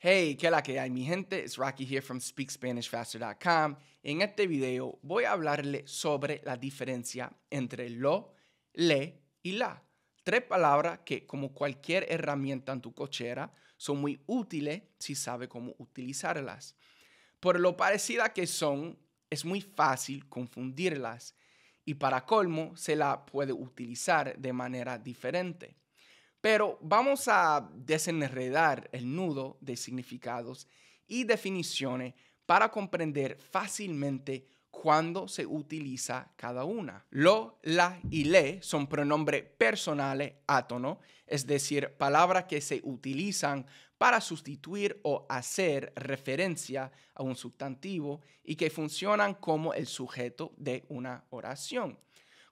Hey, ¿qué la que hay mi gente? Es Rocky here from SpeakSpanishFaster.com. En este video voy a hablarle sobre la diferencia entre lo, le y la. Tres palabras que, como cualquier herramienta en tu cochera, son muy útiles si sabes cómo utilizarlas. Por lo parecida que son, es muy fácil confundirlas y para colmo se la puede utilizar de manera diferente. Pero vamos a desenredar el nudo de significados y definiciones para comprender fácilmente cuándo se utiliza cada una. Lo, la y le son pronombres personales átono, es decir, palabras que se utilizan para sustituir o hacer referencia a un sustantivo y que funcionan como el sujeto de una oración.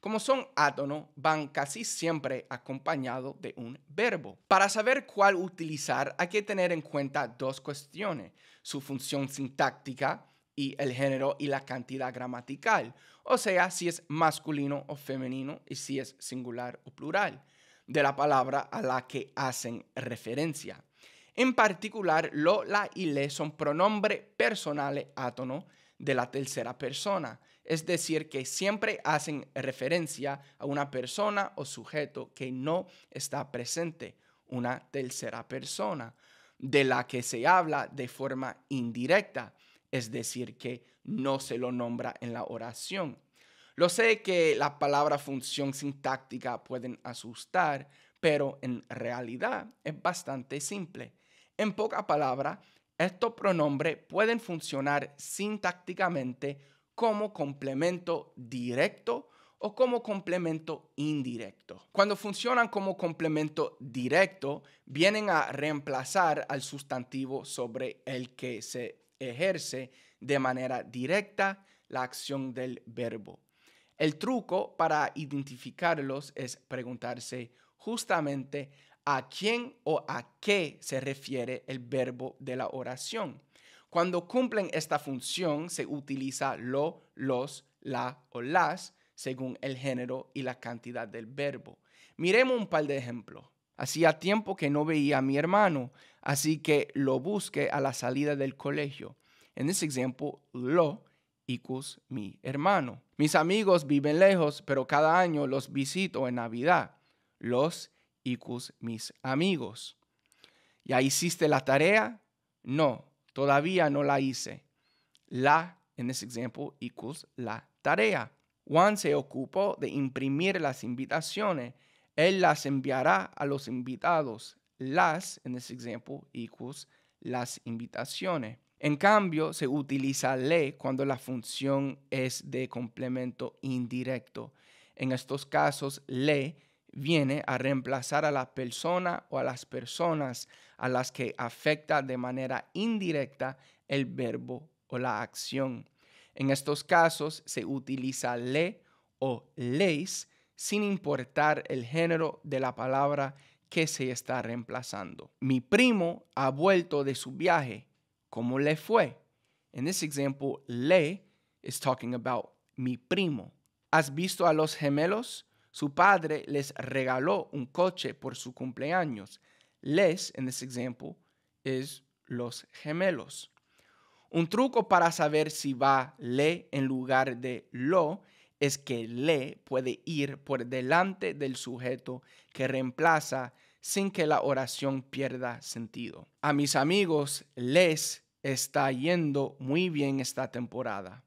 Como son átonos, van casi siempre acompañados de un verbo. Para saber cuál utilizar hay que tener en cuenta dos cuestiones, su función sintáctica y el género y la cantidad gramatical, o sea, si es masculino o femenino y si es singular o plural, de la palabra a la que hacen referencia. En particular, lo, la y le son pronombres personales átonos de la tercera persona es decir, que siempre hacen referencia a una persona o sujeto que no está presente, una tercera persona, de la que se habla de forma indirecta, es decir, que no se lo nombra en la oración. Lo sé que las palabras función sintáctica pueden asustar, pero en realidad es bastante simple. En poca palabra, estos pronombres pueden funcionar sintácticamente como complemento directo o como complemento indirecto. Cuando funcionan como complemento directo, vienen a reemplazar al sustantivo sobre el que se ejerce de manera directa la acción del verbo. El truco para identificarlos es preguntarse justamente a quién o a qué se refiere el verbo de la oración. Cuando cumplen esta función, se utiliza lo, los, la o las según el género y la cantidad del verbo. Miremos un par de ejemplos. Hacía tiempo que no veía a mi hermano, así que lo busqué a la salida del colegio. En ese ejemplo, lo equals mi hermano. Mis amigos viven lejos, pero cada año los visito en Navidad. Los equals mis amigos. ¿Ya hiciste la tarea? No. Todavía no la hice. La, en ese ejemplo, equals la tarea. Juan se ocupó de imprimir las invitaciones. Él las enviará a los invitados. Las, en ese ejemplo, equals las invitaciones. En cambio, se utiliza le cuando la función es de complemento indirecto. En estos casos, le viene a reemplazar a la persona o a las personas a las que afecta de manera indirecta el verbo o la acción. En estos casos se utiliza le o leis sin importar el género de la palabra que se está reemplazando. Mi primo ha vuelto de su viaje. ¿Cómo le fue? En este ejemplo, le is talking about mi primo. ¿Has visto a los gemelos? Su padre les regaló un coche por su cumpleaños. Les, en ese ejemplo, es los gemelos. Un truco para saber si va le en lugar de lo es que le puede ir por delante del sujeto que reemplaza sin que la oración pierda sentido. A mis amigos les está yendo muy bien esta temporada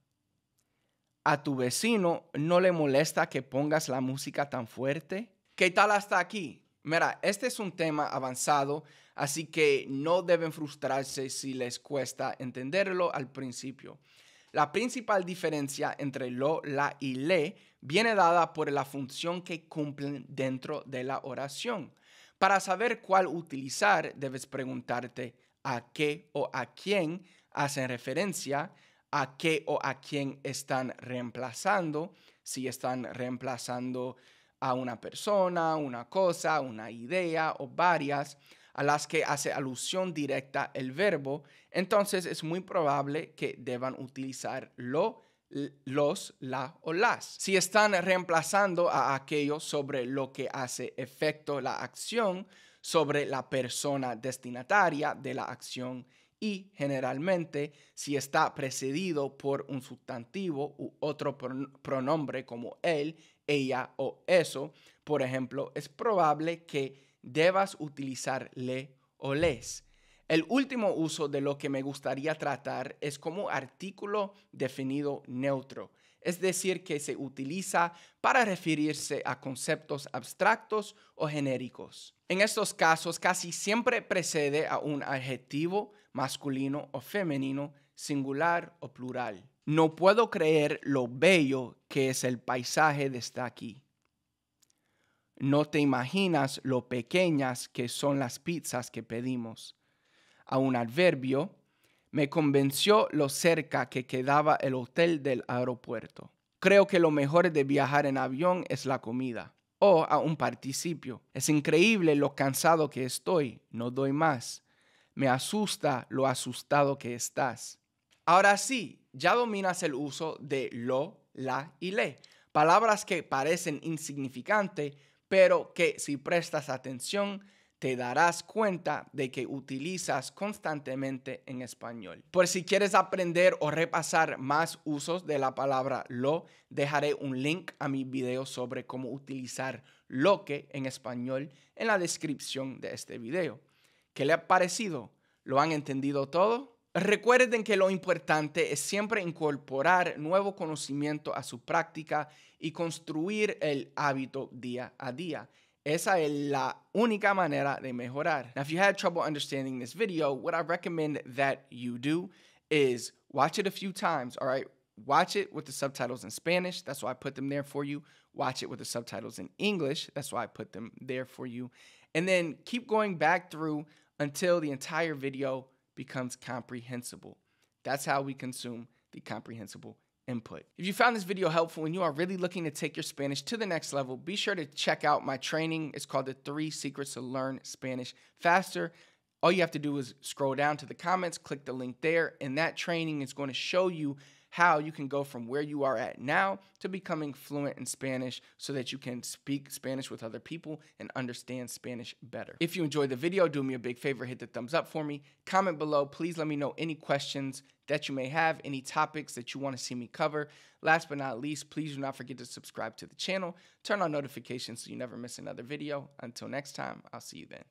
a tu vecino no le molesta que pongas la música tan fuerte? ¿Qué tal hasta aquí? Mira, este es un tema avanzado, así que no deben frustrarse si les cuesta entenderlo al principio. La principal diferencia entre lo, la y le viene dada por la función que cumplen dentro de la oración. Para saber cuál utilizar, debes preguntarte a qué o a quién hacen referencia a qué o a quién están reemplazando, si están reemplazando a una persona, una cosa, una idea o varias a las que hace alusión directa el verbo, entonces es muy probable que deban utilizar lo, los, la o las. Si están reemplazando a aquello sobre lo que hace efecto la acción, sobre la persona destinataria de la acción y generalmente si está precedido por un sustantivo u otro pronombre como él, ella o eso, por ejemplo, es probable que debas utilizar le o les. El último uso de lo que me gustaría tratar es como artículo definido neutro, es decir, que se utiliza para referirse a conceptos abstractos o genéricos. En estos casos casi siempre precede a un adjetivo masculino o femenino, singular o plural. No puedo creer lo bello que es el paisaje de desde aquí. No te imaginas lo pequeñas que son las pizzas que pedimos. A un adverbio, me convenció lo cerca que quedaba el hotel del aeropuerto. Creo que lo mejor de viajar en avión es la comida. O oh, a un participio. Es increíble lo cansado que estoy, no doy más. Me asusta lo asustado que estás. Ahora sí, ya dominas el uso de lo, la y le. Palabras que parecen insignificantes, pero que si prestas atención, te darás cuenta de que utilizas constantemente en español. Por si quieres aprender o repasar más usos de la palabra lo, dejaré un link a mi video sobre cómo utilizar lo que en español en la descripción de este video. ¿Qué le ha parecido? ¿Lo han entendido todo? Recuerden que lo importante es siempre incorporar nuevo conocimiento a su práctica y construir el hábito día a día. Esa es la única manera de mejorar. Now, if you had trouble understanding this video, what I recommend that you do is watch it a few times, all right? Watch it with the subtitles in Spanish. That's why I put them there for you. Watch it with the subtitles in English. That's why I put them there for you. And then keep going back through until the entire video becomes comprehensible. That's how we consume the comprehensible input. If you found this video helpful and you are really looking to take your Spanish to the next level, be sure to check out my training. It's called The Three Secrets to Learn Spanish Faster. All you have to do is scroll down to the comments, click the link there, and that training is going to show you how you can go from where you are at now to becoming fluent in Spanish so that you can speak Spanish with other people and understand Spanish better. If you enjoyed the video, do me a big favor, hit the thumbs up for me. Comment below, please let me know any questions that you may have, any topics that you want to see me cover. Last but not least, please do not forget to subscribe to the channel, turn on notifications so you never miss another video. Until next time, I'll see you then.